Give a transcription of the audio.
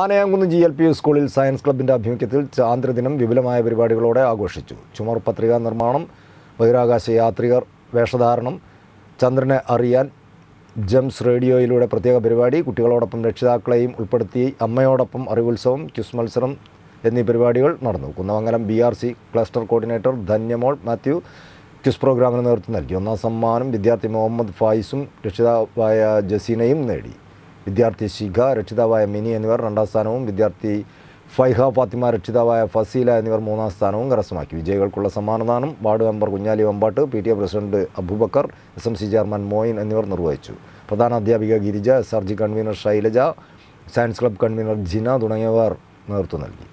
Anayamkunnu G L P സ്കൂളിൽ science ക്ലബിൻ്റെ ആഭിമുഖ്യത്തിൽ ചാന്ദ്രദിനം വിപുലമായ പരിപാടികളോടെ ആഘോഷിച്ചു ചുമർ പത്രികാ നിർമ്മാണം ബഹിരാകാശ യാത്രികർ വേഷധാരണം ചന്ദ്രനെ അറിയാൻ ജംസ് റേഡിയോയിലൂടെ പ്രത്യേക പരിപാടി കുട്ടികളോടൊപ്പം രക്ഷിതാക്കളെയും ഉൾപ്പെടുത്തി അമ്മയോടൊപ്പം അറിവുത്സവം ക്യുസ് മത്സരം എന്നീ പരിപാടികൾ നടന്നു Kunnamangalam B R C cluster coordinator Dhanyamol Mathew quiz പ്രോഗ്രാമിന് നേതൃത്വം നൽകി ഒന്നാം സമ്മാനം വിദ്യാർത്ഥി മുഹമ്മദ് ഫായിസും രക്ഷിതാവായ ജസീനയും നേടി വിദ്യാർത്ഥി ശിഖ രക്ഷിതാവായ മിനി എന്നിവർ രണ്ടാം സ്ഥാനവും വിദ്യാർത്ഥി ഫൈഹ ഫാത്തിമ രക്ഷിതാവായ ഫസീല എന്നിവർ മൂന്നാം സ്ഥാനവും കരസ്ഥമാക്കി വിജയികൾക്കുള്ള സമ്മാനദാനം ward member Kunhali Vambattu P T A president Abubakar S M C chairman Moin എന്നിവർ നിർവഹിച്ചു പ്രധാന അധ്യാപിക Girija S R G convener Shailaja science club convener Jina തുടങ്ങിയവർ നേതൃത്വം നൽകി